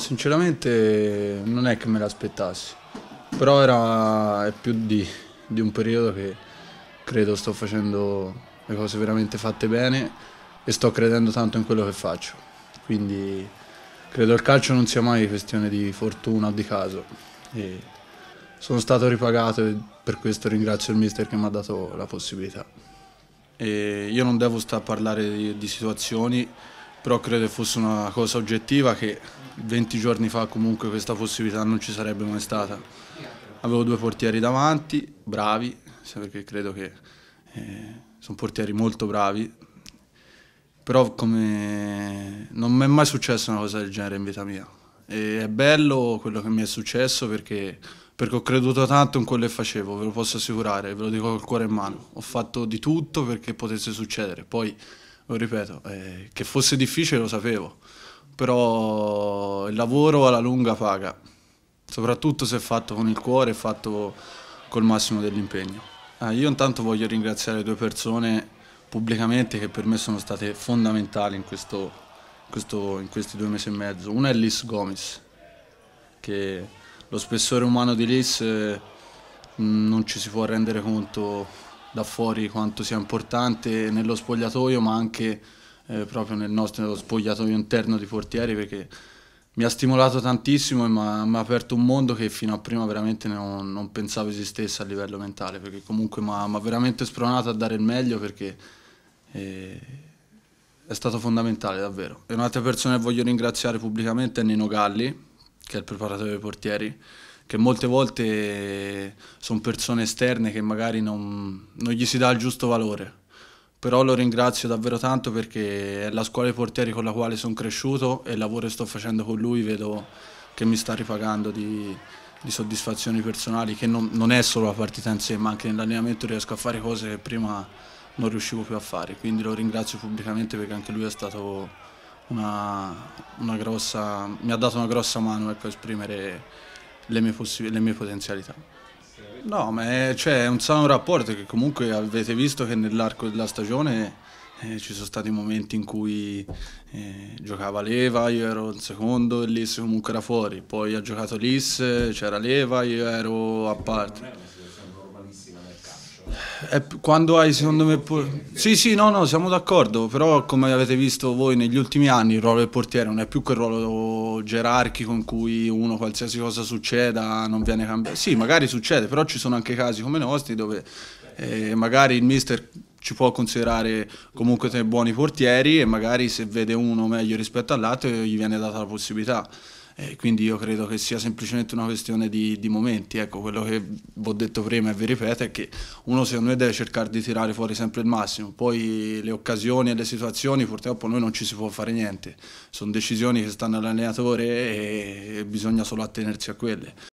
Sinceramente non è che me l'aspettassi, però era, è più di, di un periodo che credo sto facendo le cose veramente fatte bene e sto credendo tanto in quello che faccio. Quindi credo il calcio non sia mai questione di fortuna o di caso. E sono stato ripagato e per questo ringrazio il mister che mi ha dato la possibilità. E io non devo stare a parlare di, di situazioni, però credo fosse una cosa oggettiva che 20 giorni fa comunque questa possibilità non ci sarebbe mai stata. Avevo due portieri davanti, bravi, perché credo che eh, sono portieri molto bravi, però come... non mi è mai successa una cosa del genere in vita mia. E è bello quello che mi è successo perché, perché ho creduto tanto in quello che facevo, ve lo posso assicurare, ve lo dico col cuore in mano. Ho fatto di tutto perché potesse succedere, poi lo ripeto, eh, che fosse difficile lo sapevo però il lavoro alla lunga paga, soprattutto se fatto con il cuore e fatto col massimo dell'impegno. Ah, io intanto voglio ringraziare due persone pubblicamente che per me sono state fondamentali in, questo, questo, in questi due mesi e mezzo. Una è Liz Gomez, che lo spessore umano di Liz eh, non ci si può rendere conto da fuori quanto sia importante nello spogliatoio ma anche eh, proprio nel nostro spogliatoio interno di portieri perché mi ha stimolato tantissimo e mi ha aperto un mondo che fino a prima veramente non, non pensavo esistesse a livello mentale perché comunque mi ha veramente spronato a dare il meglio perché eh, è stato fondamentale davvero. E un'altra persona che voglio ringraziare pubblicamente è Nino Galli che è il preparatore dei portieri che molte volte eh, sono persone esterne che magari non, non gli si dà il giusto valore però lo ringrazio davvero tanto perché è la scuola di portieri con la quale sono cresciuto e il lavoro che sto facendo con lui vedo che mi sta ripagando di, di soddisfazioni personali che non, non, è solo la partita in sé ma anche nell'allenamento riesco a fare cose che prima non riuscivo più a fare quindi lo ringrazio pubblicamente perché anche lui è stato una, una grossa mi ha dato una grossa mano ecco, a esprimere le mie, le mie potenzialità. No, ma è, cioè, un sano rapporto che comunque avete visto che nell'arco della stagione eh, ci sono stati momenti in cui eh, giocava Leva, io ero il secondo e Liss comunque era fuori, poi ha giocato Liss, c'era Leva, io ero a parte malissimo nel calcio. Eh, quando hai, secondo me... Portiere, Sì, sì, no, no, siamo d'accordo, però come avete visto voi negli ultimi anni il ruolo del portiere non è più quel ruolo gerarchico in cui uno qualsiasi cosa succeda non viene cambiato. Sì, magari succede, però ci sono anche casi come i nostri dove eh, magari il mister ci può considerare comunque tre buoni portieri e magari se vede uno meglio rispetto all'altro gli viene data la possibilità. Eh, quindi io credo che sia semplicemente una questione di, di momenti. Ecco, quello che vi ho detto prima e vi ripeto è che uno secondo me deve cercare di tirare fuori sempre il massimo. Poi le occasioni e le situazioni purtroppo noi non ci si può fare niente. Sono decisioni che stanno all'allenatore e bisogna solo attenersi a quelle.